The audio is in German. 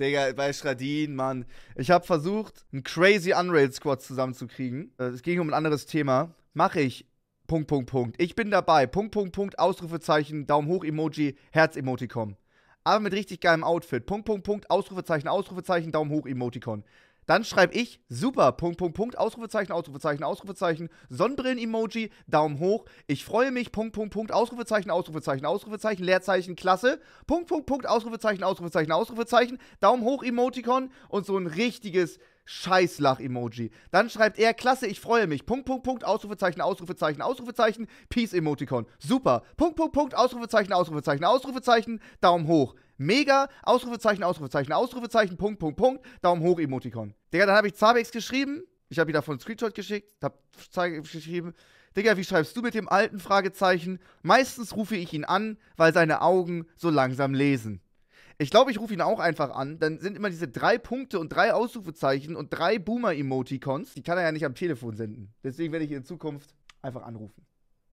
Digga, bei Stradin, Mann. Ich habe versucht, einen crazy Unrail Squad zusammenzukriegen. Äh, es ging um ein anderes Thema. Mache ich. Punkt, Punkt, Punkt. Ich bin dabei. Punkt, Punkt, Punkt. Ausrufezeichen, Daumen hoch Emoji, Herz Emoticon. Aber mit richtig geilem Outfit. Punkt, Punkt, Punkt. Ausrufezeichen, Ausrufezeichen, Daumen hoch Emoticon. Dann schreibe ich super, Punkt, Punkt, Punkt, Ausrufezeichen, Ausrufezeichen, Ausrufezeichen, Sonnenbrillen-Emoji, Daumen hoch, ich freue mich, Punkt, Punkt, Punkt, Ausrufezeichen, Ausrufezeichen, Ausrufezeichen, Leerzeichen, klasse, Punkt, Punkt, Punkt, Ausrufezeichen, Ausrufezeichen, Ausrufezeichen, Daumen hoch, Emoticon und so ein richtiges Scheißlach-Emoji. Dann schreibt er, klasse, ich freue mich. Punkt, Punkt, Punkt, Ausrufezeichen, Ausrufezeichen, Ausrufezeichen, Peace-Emoticon. Super. Punkt, Punkt, Punkt, Ausrufezeichen, Ausrufezeichen, Ausrufezeichen, Daumen hoch. Mega, Ausrufezeichen, Ausrufezeichen, Ausrufezeichen, Punkt, Punkt, Punkt, Daumen hoch, Emoticon. Digga, dann habe ich Zabex geschrieben, ich habe ihm davon von Screenshot geschickt, hab Zabex geschrieben, Digga, wie schreibst du mit dem alten Fragezeichen? Meistens rufe ich ihn an, weil seine Augen so langsam lesen. Ich glaube, ich rufe ihn auch einfach an. Dann sind immer diese drei Punkte und drei Ausrufezeichen und drei Boomer-Emoticons. Die kann er ja nicht am Telefon senden. Deswegen werde ich ihn in Zukunft einfach anrufen.